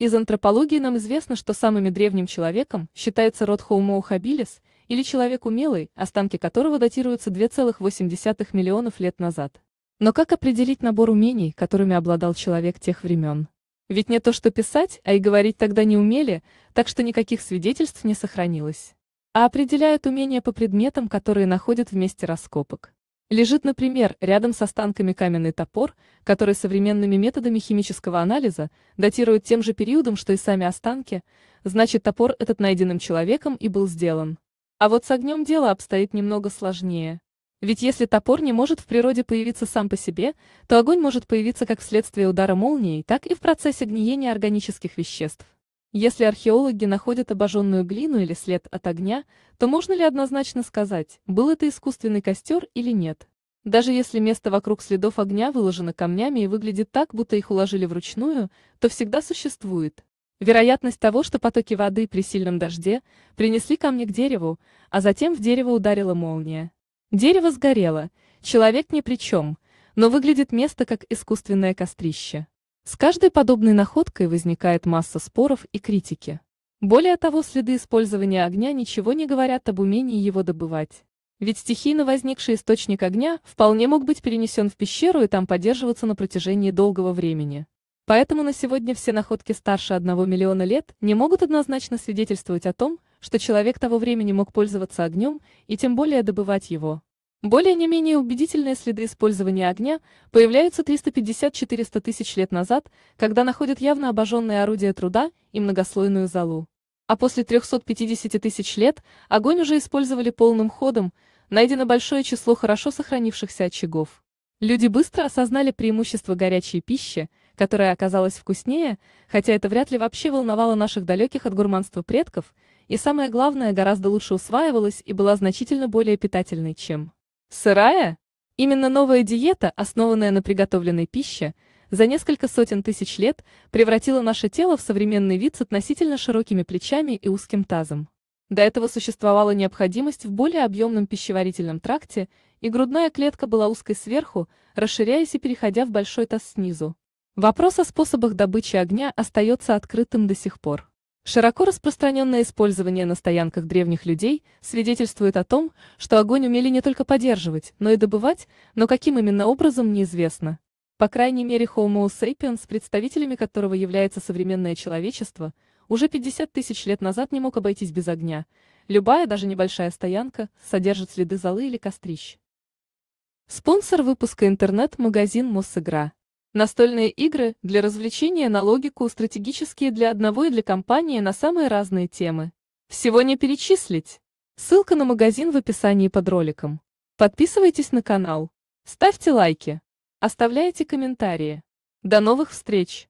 Из антропологии нам известно, что самыми древним человеком считается род Homo habilis, или человек умелый, останки которого датируются 2,8 миллионов лет назад. Но как определить набор умений, которыми обладал человек тех времен? Ведь не то что писать, а и говорить тогда не умели, так что никаких свидетельств не сохранилось. А определяют умения по предметам, которые находят в месте раскопок. Лежит, например, рядом с останками каменный топор, который современными методами химического анализа датируют тем же периодом, что и сами останки, значит топор этот найденным человеком и был сделан. А вот с огнем дело обстоит немного сложнее. Ведь если топор не может в природе появиться сам по себе, то огонь может появиться как вследствие удара молнии, так и в процессе гниения органических веществ. Если археологи находят обожженную глину или след от огня, то можно ли однозначно сказать, был это искусственный костер или нет? Даже если место вокруг следов огня выложено камнями и выглядит так, будто их уложили вручную, то всегда существует. Вероятность того, что потоки воды при сильном дожде принесли камни к дереву, а затем в дерево ударила молния. Дерево сгорело, человек ни при чем, но выглядит место как искусственное кострище. С каждой подобной находкой возникает масса споров и критики. Более того, следы использования огня ничего не говорят об умении его добывать. Ведь стихийно возникший источник огня вполне мог быть перенесен в пещеру и там поддерживаться на протяжении долгого времени. Поэтому на сегодня все находки старше 1 миллиона лет не могут однозначно свидетельствовать о том, что человек того времени мог пользоваться огнем и тем более добывать его. Более не менее убедительные следы использования огня появляются 350-400 тысяч лет назад, когда находят явно обожженные орудия труда и многослойную залу. А после 350 тысяч лет огонь уже использовали полным ходом, найдено большое число хорошо сохранившихся очагов. Люди быстро осознали преимущество горячей пищи, которая оказалась вкуснее, хотя это вряд ли вообще волновало наших далеких от гурманства предков, и самое главное, гораздо лучше усваивалась и была значительно более питательной, чем Сырая? Именно новая диета, основанная на приготовленной пище, за несколько сотен тысяч лет превратила наше тело в современный вид с относительно широкими плечами и узким тазом. До этого существовала необходимость в более объемном пищеварительном тракте, и грудная клетка была узкой сверху, расширяясь и переходя в большой таз снизу. Вопрос о способах добычи огня остается открытым до сих пор. Широко распространенное использование на стоянках древних людей свидетельствует о том, что огонь умели не только поддерживать, но и добывать, но каким именно образом неизвестно. По крайней мере, Homo sapiens, представителями которого является современное человечество, уже 50 тысяч лет назад не мог обойтись без огня. Любая, даже небольшая стоянка, содержит следы золы или кострищ. Спонсор выпуска интернет-магазин Мосигра. Настольные игры для развлечения на логику стратегические для одного и для компании на самые разные темы. Всего не перечислить. Ссылка на магазин в описании под роликом. Подписывайтесь на канал. Ставьте лайки. Оставляйте комментарии. До новых встреч!